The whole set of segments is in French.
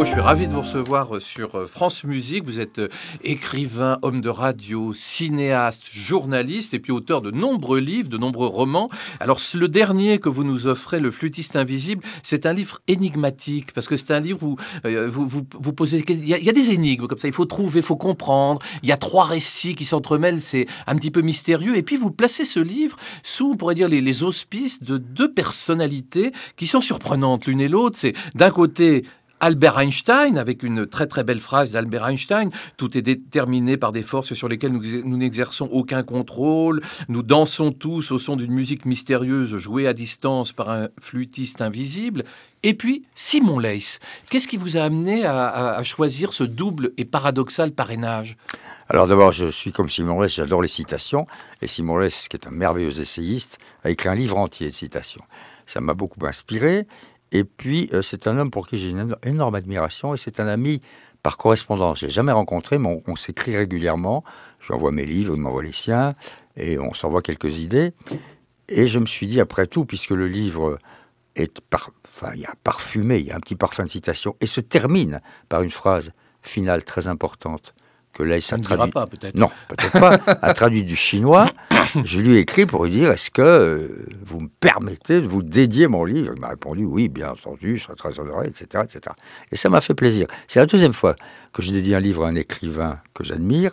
je suis ravi de vous recevoir euh, sur euh, France Musique. Vous êtes euh, écrivain, homme de radio, cinéaste, journaliste et puis auteur de nombreux livres, de nombreux romans. Alors, le dernier que vous nous offrez, Le flûtiste invisible, c'est un livre énigmatique parce que c'est un livre où vous, posez. Il y, a, il y, a, des énigmes comme ça, il faut trouver, il faut comprendre. Il y a trois récits qui s'entremêlent, c'est un petit peu mystérieux. Et puis, vous placez ce livre sous, on pourrait dire, les, les auspices de deux personnalités qui sont surprenantes l'une et l'autre. C'est d'un côté, Albert Einstein, avec une très très belle phrase d'Albert Einstein, tout est déterminé par des forces sur lesquelles nous n'exerçons aucun contrôle, nous dansons tous au son d'une musique mystérieuse jouée à distance par un flûtiste invisible. Et puis, Simon Leys, qu'est-ce qui vous a amené à, choisir ce double et paradoxal parrainage alors d'abord, je suis comme Simon Leys, j'adore les citations. Et Simon Leys, qui est un merveilleux essayiste, a écrit un livre entier de citations. Ça m'a beaucoup inspiré. Et puis, euh, c'est un homme pour qui j'ai une énorme admiration et c'est un ami par correspondance. Je l'ai jamais rencontré, mais on, s'écrit régulièrement. Je lui envoie mes livres, il m'envoie les siens et on s'envoie quelques idées. Et je me suis dit, après tout, puisque le livre est enfin, parfumé, il y a un petit parfum de citation et se termine par une phrase finale très importante que là, pas, peut-être. Non, peut-être pas. a traduit du chinois. Je lui ai écrit pour lui dire Est-ce que euh, vous me permettez de vous dédier mon livre Il m'a répondu Oui, bien entendu, ce très honoré, etc. etc. Et ça m'a fait plaisir. C'est la deuxième fois que je dédie un livre à un écrivain que j'admire.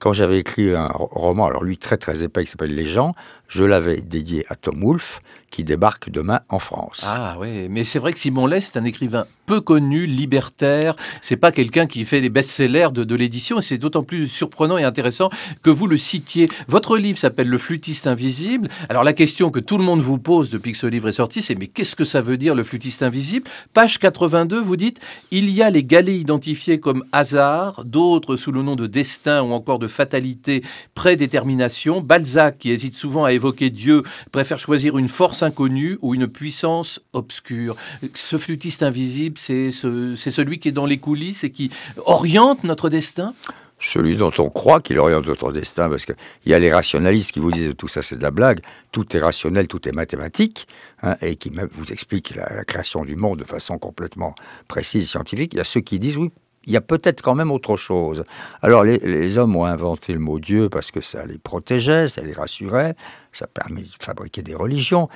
Quand j'avais écrit un roman, alors lui très très épais, qui s'appelle Les gens, je l'avais dédié à Tom Wolfe, qui débarque demain en France. Ah oui, mais c'est vrai que Simon Lest un écrivain peu connu, libertaire. C'est pas quelqu'un qui fait les best-sellers de, de l'édition. C'est d'autant plus surprenant et intéressant que vous le citiez. Votre livre s'appelle Le flûtiste invisible. Alors la question que tout le monde vous pose depuis que ce livre est sorti, c'est mais qu'est-ce que ça veut dire le flûtiste invisible Page 82, vous dites il y a les galets identifiés comme hasard, d'autres sous le nom de destin ou encore de fatalité, prédétermination. Balzac, qui hésite souvent à évoquer Dieu, préfère choisir une force Inconnu inconnue ou une puissance obscure. Ce flûtiste invisible, c'est celui qui est dans les coulisses et qui oriente notre destin celui dont on croit qu'il oriente notre destin, parce qu'il y a les rationalistes qui vous disent tout ça c'est de la blague, tout est rationnel, tout est mathématique, hein, et qui vous expliquent la, création du monde de façon complètement précise, scientifique. Il y a ceux qui disent oui, il y a peut-être quand même autre chose. Alors les, hommes ont inventé le mot Dieu parce que ça les protégeait, ça les rassurait, ça permet de fabriquer des religions,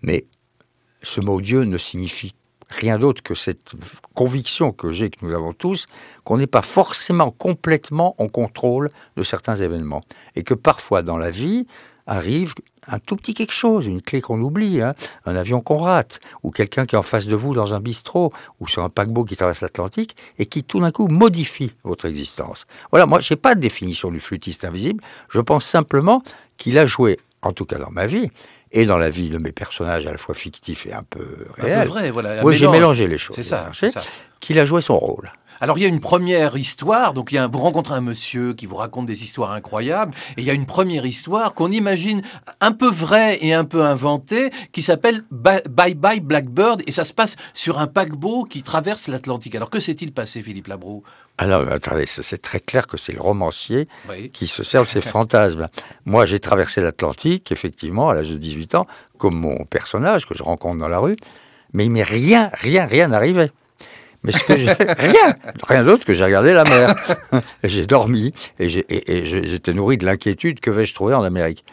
mais ce mot Dieu ne signifie rien d'autre que cette conviction que j'ai, que nous avons tous, qu'on n'est pas forcément complètement en contrôle de certains événements. Et que parfois dans la vie arrive un tout petit quelque chose, une clé qu'on oublie, hein. un avion qu'on rate, ou quelqu'un qui est en face de vous dans un bistrot, ou sur un paquebot qui traverse l'Atlantique, et qui tout d'un coup modifie votre existence. Voilà, moi je n'ai pas de définition du flûtiste invisible, je pense simplement qu'il a joué, en tout cas dans ma vie, et dans la vie de mes personnages à la fois fictifs et un peu réels. Oui, j'ai mélangé les choses. C'est ça. Qu'il a joué son rôle. Alors il y a une première histoire, donc il y a vous rencontrez un monsieur qui vous raconte des histoires incroyables, et il y a une première histoire qu'on imagine un peu vraie et un peu inventée, qui s'appelle Bye Bye Blackbird, et ça se passe sur un paquebot qui traverse l'Atlantique. Alors que s'est-il passé, Philippe Labrou alors, c'est très clair que c'est le romancier qui se sert de ses fantasmes. Moi, j'ai traversé l'Atlantique, effectivement, à l'âge de 18 ans, comme mon personnage que je rencontre dans la rue, mais il m'est rien, rien, rien arrivé. Mais rien, rien d'autre que j'ai regardé la mer. j'ai dormi et j'étais nourri de l'inquiétude que vais-je trouver en Amérique.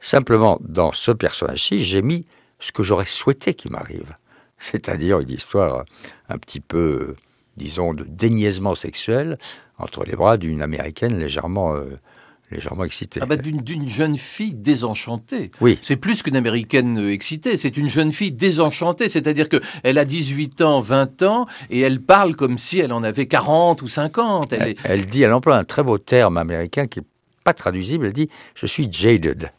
Simplement, dans ce personnage-ci, j'ai mis ce que j'aurais souhaité qu'il m'arrive, c'est-à-dire une histoire un petit peu, disons, de déniaisement sexuel entre les bras d'une américaine légèrement euh, légèrement excitée. Ah bah, d'une jeune fille désenchantée. Oui. C'est plus qu'une américaine euh, excitée, c'est une jeune fille désenchantée, c'est-à-dire que elle a 18 ans, 20 ans et elle parle comme si elle en avait 40 ou 50. Elle, dit, elle emploie un très beau terme américain qui n'est pas traduisible, elle dit je suis jaded.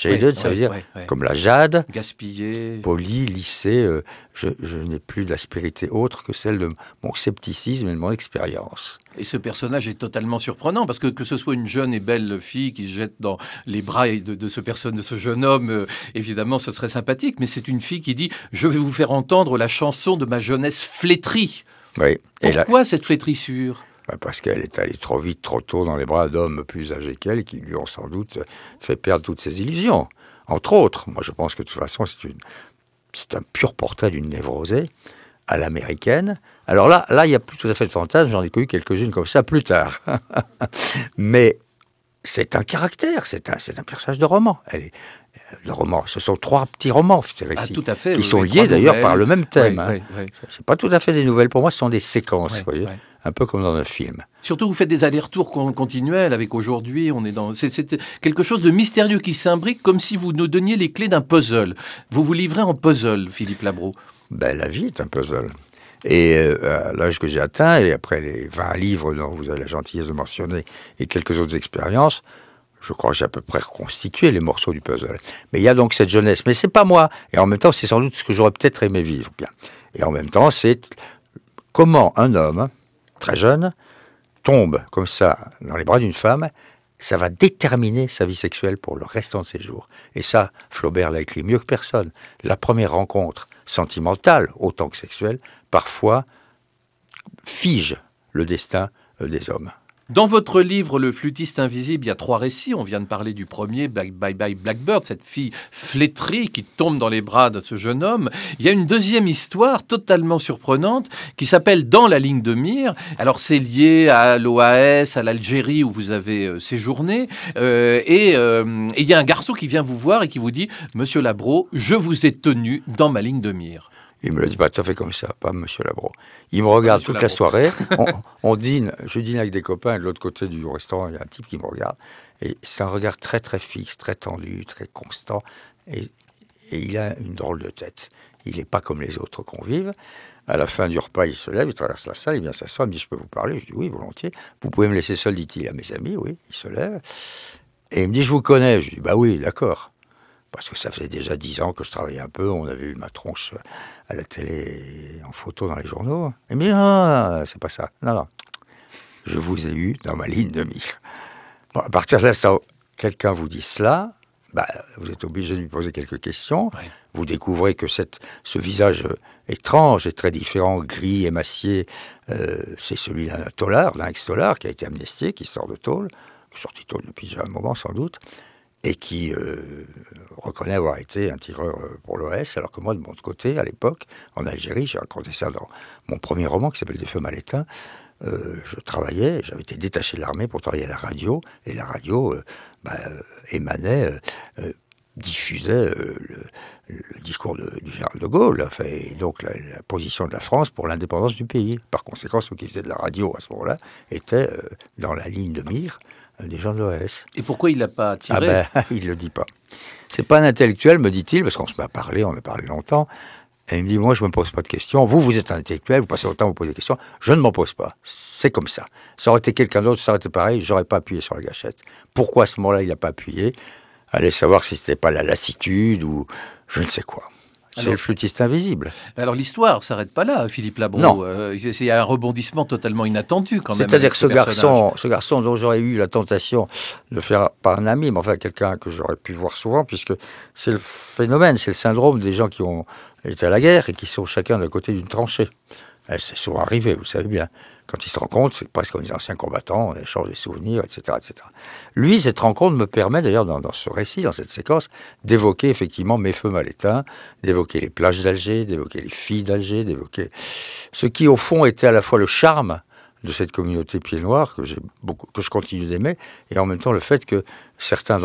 Jaded, ça veut dire comme la jade. gaspillée, Poli, lissée. Euh, je, n'ai plus d'aspérité autre que celle de mon scepticisme et de mon expérience. Et ce personnage est totalement surprenant parce que que ce soit une jeune et belle fille qui se jette dans les bras de, de ce de ce jeune homme, euh, évidemment, ce serait sympathique. Mais c'est une fille qui dit Je vais vous faire entendre la chanson de ma jeunesse flétrie. Oui. Pourquoi et cette flétrissure bah, parce qu'elle est allée trop vite, trop tôt dans les bras d'hommes plus âgés qu'elle, qui lui ont sans doute fait perdre toutes ses illusions. Entre autres, moi je pense que de toute façon, c'est un pur portrait d'une névrosée à l'américaine. Alors là, là, il n'y a plus tout à fait de fantasme, j'en ai connu quelques-unes comme ça plus tard. Mais c'est un caractère, c'est un, un, personnage de roman. Elle euh, le roman. Ce sont trois petits romans, ces ah, récits, à qui sont liés d'ailleurs par le même thème. Oui, hein. oui, pas tout à fait des nouvelles pour moi, ce sont des séquences, un peu comme dans un film. Surtout, vous faites des allers-retours continuels avec aujourd'hui. On est dans, c'est quelque chose de mystérieux qui s'imbrique, comme si vous nous donniez les clés d'un puzzle. Vous vous livrez en puzzle, Philippe Labro. Ben, la vie est un puzzle. Et euh, à l'âge que j'ai atteint, et après les 20 livres dont vous avez la gentillesse de mentionner, et quelques autres expériences, je crois que j'ai à peu près reconstitué les morceaux du puzzle. Mais il y a donc cette jeunesse. Mais c'est pas moi. Et en même temps, c'est sans doute ce que j'aurais peut-être aimé vivre. Bien. Et en même temps, c'est comment un homme très jeune tombe comme ça dans les bras d'une femme. Ça va déterminer sa vie sexuelle pour le restant de ses jours. Et ça, Flaubert l'a écrit mieux que personne. La première rencontre sentimentale, autant que sexuelle, parfois fige le destin euh, des hommes. Dans votre livre Le flûtiste invisible, il y a trois récits. On vient de parler du premier, Bye Bye Blackbird, cette fille flétrie qui tombe dans les bras de ce jeune homme. Il y a une deuxième histoire totalement surprenante qui s'appelle Dans la ligne de mire. Alors c'est lié à l'OAS, à l'Algérie où vous avez euh, séjourné. Euh, et, euh, et il y a un garçon qui vient vous voir et qui vous dit, Monsieur Labro, je vous ai tenu dans ma ligne de mire. Il me le dit pas tout à fait comme ça, pas Monsieur Labro. Il me regarde toute la soirée. On, dîne, je dîne avec des copains. Et de l'autre côté du restaurant, il y a un type qui me regarde. Et c'est un regard très très fixe, très tendu, très constant. Et, et il a une drôle de tête. Il n'est pas comme les autres convives. À la fin du repas, il se lève, il traverse la salle, il vient s'asseoir, il me dit Je peux vous parler Je dis Oui, volontiers. Vous pouvez me laisser seul, dit-il à mes amis. Oui, il se lève. Et il me dit Je vous connais. Je dis Bah oui, d'accord parce que ça faisait déjà dix ans que je travaillais un peu, on avait eu ma tronche à la télé, en photo dans les journaux. Et mais ah, c'est pas ça. Non, non. Je vous ai eu dans ma ligne de mire. à partir de l'instant quelqu'un vous dit cela, bah, vous êtes obligé de lui poser quelques questions. Vous découvrez que cette, ce visage étrange et très différent, gris, émacié, massier, euh, c'est celui d'un tolard, d'un ex tollard qui a été amnestié, qui sort de tôle, sorti tôle depuis déjà un moment sans doute et qui euh, reconnaît avoir été un tireur euh, pour l'OS, alors que moi, de mon côté, à l'époque, en Algérie, j'ai raconté ça dans mon premier roman qui s'appelle Des feux mal éteints, euh, je travaillais, j'avais été détaché de l'armée pour travailler à la radio, et la radio bah, émanait diffusait euh, le, discours du général de Gaulle, et donc la, position de la France pour l'indépendance du pays. Par conséquent, ceux qui faisaient de la radio à ce moment-là étaient euh, dans la ligne de mire euh, des gens de l'OS. Et pourquoi il n'a pas ah tiré ah ben, Il ne le dit pas. C'est pas un intellectuel, me dit-il, parce qu'on se met à parler, on a parlé longtemps. Et il me dit, moi, je ne me pose pas de questions. Vous, vous êtes un intellectuel, vous passez autant à vous poser des questions. Je ne m'en pose pas. C'est comme ça. Ça aurait été quelqu'un d'autre, ça aurait été pareil, j'aurais pas appuyé sur la gâchette. Pourquoi à ce moment-là, il n'a pas appuyé aller savoir si c'était pas la lassitude ou je ne sais quoi. C'est le flûtiste invisible. Alors l'histoire s'arrête pas là, Philippe Labro. Non. Euh, il y a un rebondissement totalement inattendu quand même. C'est-à-dire que ce, garçon, ce garçon dont j'aurais eu la tentation de faire par un ami, mais enfin quelqu'un que j'aurais pu voir souvent, puisque c'est le phénomène, c'est le syndrome des gens qui ont été à la guerre et qui sont chacun d'un côté d'une tranchée. Eh, c'est souvent arrivé, vous savez bien quand ils se rencontrent, c'est presque comme des anciens combattants, on échange des souvenirs, etc. etc. Lui, cette rencontre me permet d'ailleurs, dans, dans, ce récit, dans cette séquence, d'évoquer effectivement mes feux mal éteints, d'évoquer les plages d'Alger, d'évoquer les filles d'Alger, d'évoquer ce qui, au fond, était à la fois le charme de cette communauté pied noir que, beaucoup, que je continue d'aimer, et en même temps le fait que certains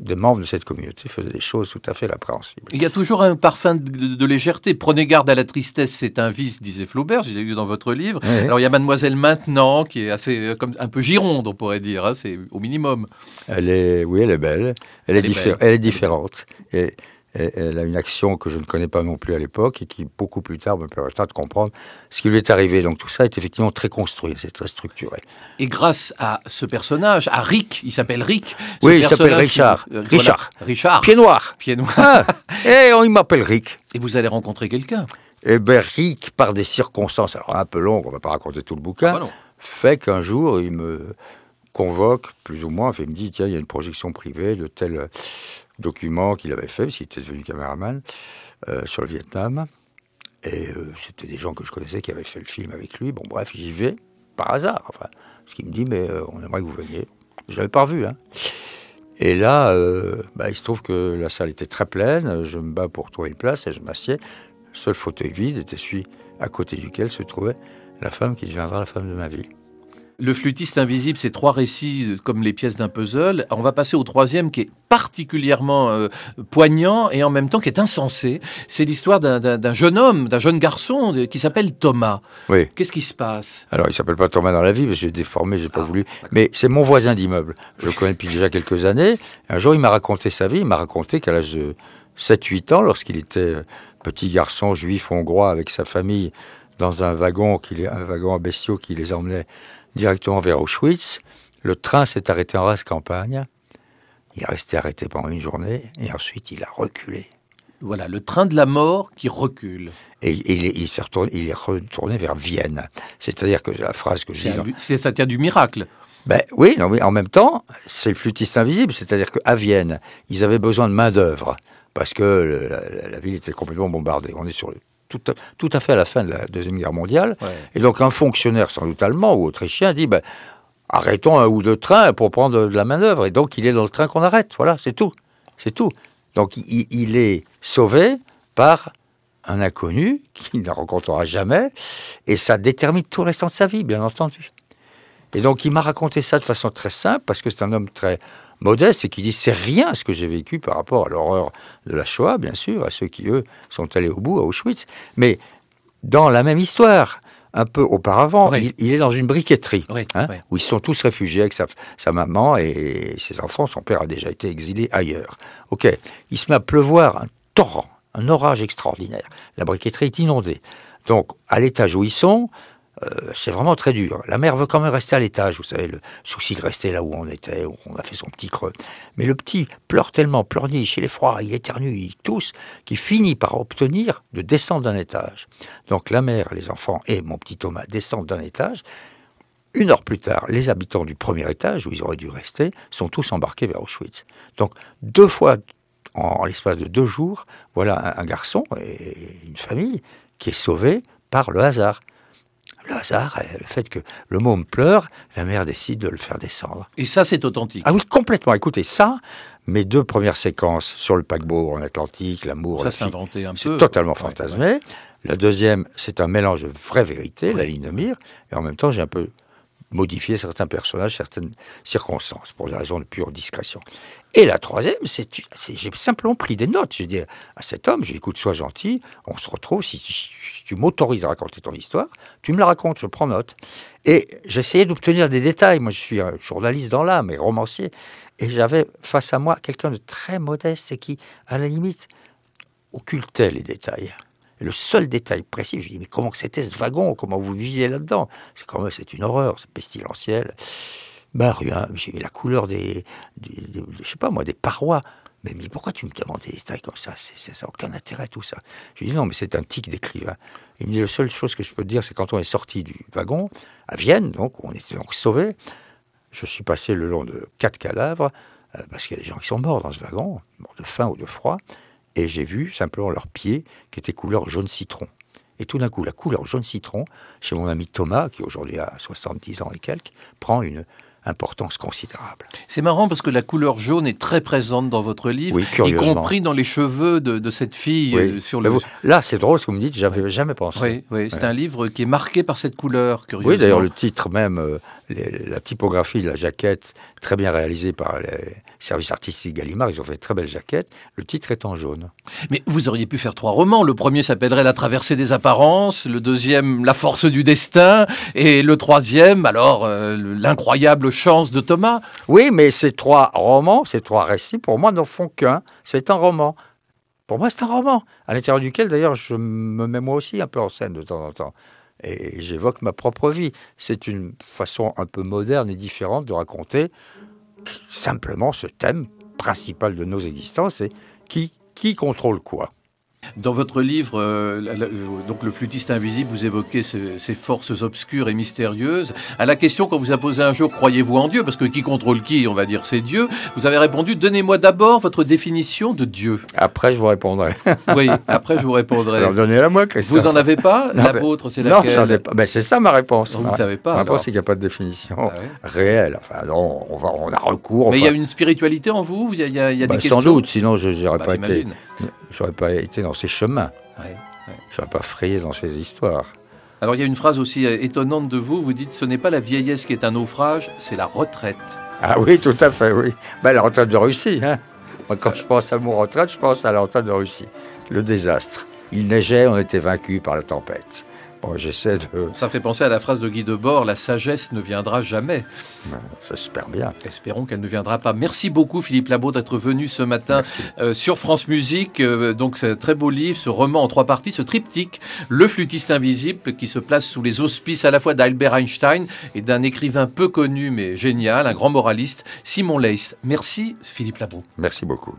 des membres de cette communauté faisaient des choses tout à fait l'appréhensible. Il y a toujours un parfum de, légèreté. Prenez garde à la tristesse, c'est un vice, disait Flaubert, j'ai lu dans votre livre. Alors il y a Mademoiselle Maintenant, qui est assez, euh, comme, un peu gironde, on pourrait dire, hein, c'est au minimum. Elle est, oui, elle est belle, elle, est, Elle est différente. Et elle, a une action que je ne connais pas non plus à l'époque et qui, beaucoup plus tard, me permettra de comprendre ce qui lui est arrivé. Donc tout ça est effectivement très construit, c'est très structuré. Et grâce à ce personnage, à Rick, il s'appelle Rick. Oui, il s'appelle Richard. Euh, Richard. Richard. Pied noir. Pied noir. Ah, et eh, on, il m'appelle Rick. Et vous allez rencontrer quelqu'un Eh bien, Rick, par des circonstances, alors un peu longues, on ne va pas raconter tout le bouquin, ah, bah fait qu'un jour, il me convoque, plus ou moins, il me dit, tiens, il y a une projection privée de tel document qu'il avait fait, parce qu'il était devenu caméraman, euh, sur le Vietnam. Et euh, c'était des gens que je connaissais qui avaient fait le film avec lui. Bon, bref, j'y vais par hasard. Enfin, ce qui me dit, mais euh, on aimerait que vous veniez. Je l'avais pas revu. Hein. Et là, bah, il se trouve que la salle était très pleine. Je me bats pour trouver une place et je m'assieds. Le seul fauteuil vide était celui à côté duquel se trouvait la femme qui deviendra la femme de ma vie. Le flûtiste invisible, c'est trois récits euh, comme les pièces d'un puzzle. On va passer au troisième qui est particulièrement euh, poignant et en même temps qui est insensé. C'est l'histoire d'un jeune homme, d'un jeune garçon qui s'appelle Thomas. Qu'est-ce qui se passe Alors, il s'appelle pas Thomas dans la vie, mais j'ai déformé, j'ai n'ai pas ah, voulu. Mais c'est mon voisin d'immeuble. Je le connais depuis déjà quelques années. Un jour, il m'a raconté sa vie. Il m'a raconté qu'à l'âge de 7-8 ans, lorsqu'il était euh, petit garçon juif hongrois avec sa famille dans un wagon, qui, un wagon à bestiaux qui les emmenait directement vers Auschwitz. Le train s'est arrêté en race campagne. Il est resté arrêté pendant une journée et ensuite il a reculé. Voilà, le train de la mort qui recule. Et il, est, retourné, il est, retourné, vers Vienne. C'est-à-dire que la phrase que j'ai... C'est ça tient du miracle. Ben, oui, non, mais en même temps, c'est le flûtiste invisible. C'est-à-dire qu'à Vienne, ils avaient besoin de main-d'œuvre parce que la, la ville était complètement bombardée. On est sur le tout à, fait à la fin de la Deuxième Guerre mondiale. Et donc un fonctionnaire, sans doute allemand ou autrichien, dit ben, arrêtons un ou deux trains pour prendre de la manœuvre, Et donc il est dans le train qu'on arrête. Voilà, c'est tout. C'est tout. Donc il, est sauvé par un inconnu qu'il ne rencontrera jamais. Et ça détermine tout le restant de sa vie, bien entendu. Et donc il m'a raconté ça de façon très simple, parce que c'est un homme très modeste et qui dit c'est rien ce que j'ai vécu par rapport à l'horreur de la Shoah, bien sûr, à ceux qui, eux, sont allés au bout à Auschwitz. Mais dans la même histoire, un peu auparavant, il, est dans une briqueterie, hein, où ils sont tous réfugiés avec sa, maman et ses enfants. Son père a déjà été exilé ailleurs. Ok, il se met à pleuvoir un torrent, un orage extraordinaire. La briqueterie est inondée. Donc, à l'étage où ils sont, euh, c'est vraiment très dur. La mère veut quand même rester à l'étage, vous savez, le souci de rester là où on était, où on a fait son petit creux. Mais le petit pleure tellement, pleurniche, il est froid, il éternue, il tousse, qu'il finit par obtenir de descendre d'un étage. Donc la mère, les enfants et mon petit Thomas descendent d'un étage. Une heure plus tard, les habitants du premier étage, où ils auraient dû rester, sont tous embarqués vers Auschwitz. Donc deux fois en, l'espace de deux jours, voilà un, garçon et une famille qui est sauvé par le hasard le hasard, le fait que le môme pleure, la mère décide de le faire descendre. Et ça, c'est authentique. Ah oui, complètement. Écoutez, ça, mes deux premières séquences sur le paquebot en Atlantique, l'amour. Ça, c'est C'est totalement fantasmé. La deuxième, c'est un mélange de vraie vérité, la ligne de mire. Et en même temps, j'ai un peu modifié certains personnages, certaines circonstances, pour des raisons de pure discrétion. Et la troisième, c'est, j'ai simplement pris des notes. J'ai dit à cet homme, j'ai écoute, sois gentil, on se retrouve, si, tu m'autorises à raconter ton histoire, tu me la racontes, je prends note. Et j'essayais d'obtenir des détails. Moi, je suis un journaliste dans l'âme et romancier. Et j'avais face à moi quelqu'un de très modeste et qui, à la limite, occultait les détails. le seul détail précis, je lui dis, mais comment c'était ce wagon Comment vous viviez là-dedans C'est quand même, c'est une horreur, c'est pestilentiel ben bah, rien, j'ai la couleur des, je sais pas moi, des parois. Mais, mais pourquoi tu me demandes des détails comme ça Ça n'a aucun intérêt, tout ça. Je lui dis non, mais c'est un tic d'écrivain. Il me dit la seule chose que je peux te dire, c'est quand on est sorti du wagon, à Vienne, donc, on était donc sauvés. Je suis passé le long de quatre cadavres, euh, parce qu'il y a des gens qui sont morts dans ce wagon, morts de faim ou de froid, et j'ai vu simplement leurs pieds qui étaient couleur jaune citron. Et tout d'un coup, la couleur jaune citron, chez mon ami Thomas, qui aujourd'hui a 70 ans et quelques, prend une, importance considérable. C'est marrant parce que la couleur jaune est très présente dans votre livre, y compris dans les cheveux de, cette fille. Euh, sur le... Là, c'est drôle ce que vous me dites, j'avais jamais pensé. Oui, oui c'est un livre qui est marqué par cette couleur, curieusement. Oui, d'ailleurs, le titre même, euh, la typographie de la jaquette, très bien réalisée par les services artistiques Gallimard, ils ont fait une très belle jaquette, le titre est en jaune. Mais vous auriez pu faire trois romans. Le premier s'appellerait La traversée des apparences, le deuxième La force du destin, et le troisième, alors, euh, l'incroyable chance de Thomas. Oui, mais ces trois romans, ces trois récits, pour moi, n'en font qu'un. C'est un roman. Pour moi, c'est un roman, à l'intérieur duquel, d'ailleurs, je me mets moi aussi un peu en scène de temps en temps. Et j'évoque ma propre vie. C'est une façon un peu moderne et différente de raconter simplement ce thème principal de nos existences, et qui, qui contrôle quoi. Dans votre livre, euh, euh, donc le flûtiste invisible, vous évoquez ces, forces obscures et mystérieuses. À la question qu'on vous a posée un jour, croyez-vous en Dieu Parce que qui contrôle qui On va dire c'est Dieu. Vous avez répondu, donnez-moi d'abord votre définition de Dieu. Après, je vous répondrai. oui, après, je vous répondrai. donnez-la moi, Christophe. Vous n'en avez pas La vôtre, c'est laquelle Non, j'en ai pas. Mais ben, c'est ça ma réponse. Vous ne savez pas. Ma réponse, c'est qu'il n'y a pas de définition ah réelle. Enfin, non, on, va, on a recours. Mais il y a une spiritualité en vous Il y a, ben, Sans doute, sinon je n'aurais bah, pas été. J'aurais pas été dans ses chemins. Je ne pas frayer dans ces histoires. Alors il y a une phrase aussi euh, étonnante de vous, vous dites ce n'est pas la vieillesse qui est un naufrage, c'est la retraite. Ah oui, tout à fait, oui. Bah, la retraite de Russie. Hein. quand je pense à mon retraite, je pense à la retraite de Russie. Le désastre. Il neigeait, on était vaincus par la tempête. Oh, Ça fait penser à la phrase de Guy Debord la sagesse ne viendra jamais. J'espère bien. Espérons qu'elle ne viendra pas. Merci beaucoup, Philippe Labo, d'être venu ce matin euh, sur France Musique. Euh, donc, ce très beau livre, ce roman en trois parties, ce triptyque, Le flûtiste invisible, qui se place sous les auspices à la fois d'Albert Einstein et d'un écrivain peu connu mais génial, un grand moraliste, Simon Leys. Merci, Philippe Labo. Merci beaucoup.